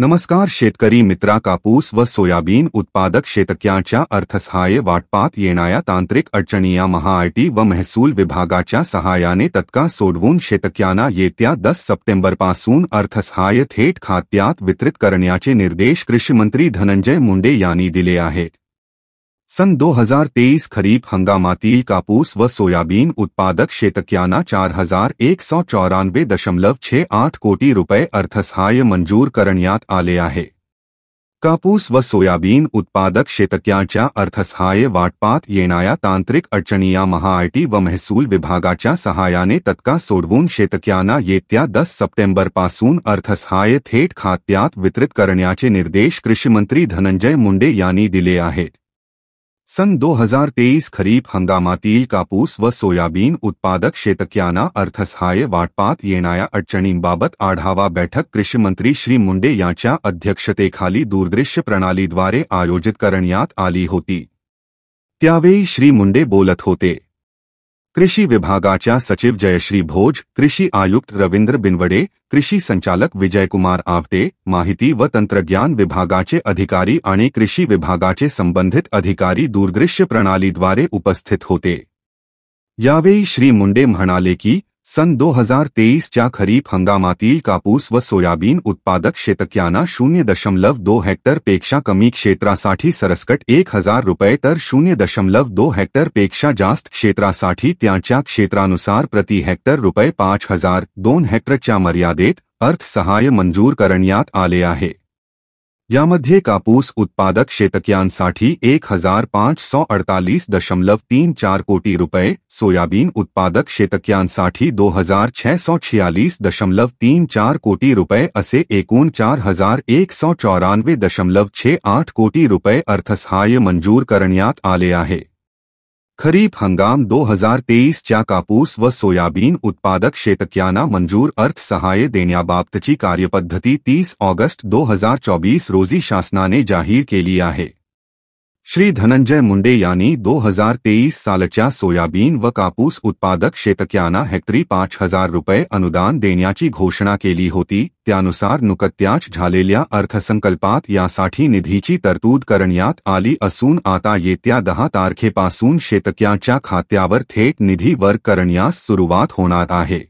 नमस्कार शेतकरी मित्रा कापूस व सोयाबीन उत्पादक शेतक्यांच्या अर्थसहाय्य वाटपात येणाऱ्या तांत्रिक अडचणी या महाआयटी व महसूल विभागाच्या सहाय्याने तत्काळ सोडवून शेतक्यांना येत्या दस सप्टेंबरपासून अर्थसहाय्य थेट खात्यात वितरित करण्याचे निर्देश मंत्री धनंजय मुंडे यांनी दिले आहेत सन 2023 खरीफ तिल कापूस व सोयाबीन उत्पादक शेतकऱ्यांना चार हजार एक सौ चौरानवे दशमलव छह आठ कोटी रुपये अर्थसहाय मंजूर करण्यात आले आहे कापूस व सोयाबीन उत्पादक शेतकऱ्यांच्या अर्थसहाय वाटपात येणाऱ्या तांत्रिक अडचणी या महाआयटी व महसूल विभागाच्या सहाय्याने तत्काळ सोडवून शेतकऱ्यांना येत्या दस सप्टेंबरपासून अर्थसहाय थेट खात्यात वितरित करण्याचे निर्देश कृषीमंत्री धनंजय मुंडे यांनी दिले आहेत सन 2023 हंगामा तील कापूस व सोयाबीन उत्पादक शेतक्याना अर्थसहाय वाटपात येणाऱ्या अडचणींबाबत आढावा बैठक कृषी मंत्री श्री मुंडे यांच्या अध्यक्षतेखाली दूरदृश्य प्रणालीद्वारे आयोजित करण्यात आली होती त्यावेळी श्री मुंडे बोलत होते कृषि विभागाच्या सचिव जयश्री भोज कृषि आयुक्त रविन्द्र बिनवडे कृषि संचालक विजय कुमार आवटे माहिती व तंत्रज्ञान विभागाचे अधिकारी आणि कृषि विभागाचे संबंधित अधिकारी दूरदृश्य प्रणालीद्वारे उपस्थित होते यावेळी श्री मुंडे म्हणाले की सन 2023 खरीप हंगामातील कापूस व सोयाबीन उत्पादक शेतक्याना शून्य दशमलव दो हेक्टर पेक्षा कमी क्षेत्रासाठी सरसकट एक हजार रुपये तर शून्य दशमलव दो हेक्टरपेक्षा जास्त क्षेत्रासाठी त्यांच्या क्षेत्रानुसार प्रति हेक्टर रुपये पाच हजार दोन हेक्टरच्या मर्यादेत अर्थसहाय्य मंजूर करण्यात आले आहे यामध्ये कापूस उत्पादक शेतक्यांसाठी एक हजार पांच सौ अडतालीस दशमलव तीन चार कोटी रुपये सोयाबीन उत्पादक शेतक्यांसाठी दो हजार छह सौ छियालीस दशमलव तीन चार कोटी रुपये असे एकूण चार हजार एक सौ चौरानवे दशमलव छह आठ कोटी रुपये अर्थसहाय मंजूर करण्यात आले आहे खरीप हंगाम 2023 चा कापूस व सोयाबीन उत्पादक शेतकऱ्यांना मंजूर अर्थ सहाय सहाय्य की कार्यपद्धति 30 ऑगस्ट 2024 रोजी जाहिर के केली है श्री धनंजय मुंडे यानी 2023 हजार सालाच्या सोयाबीन व कापूस उत्पादक शेतक्याना हेक्टरी पांच हजार रुपये अनुदान देण्याची घोषणा केली होती त्यानुसार नुकत्याच झालेल्या अर्थसंकल्पात यासाठी निधीची तरतूद करण्यात आली असून आता येत्या दहा तारखेपासून शेतक्याच्या खात्यावर थेट निधी वर्ग करण्यास सुरुवात होणार आहे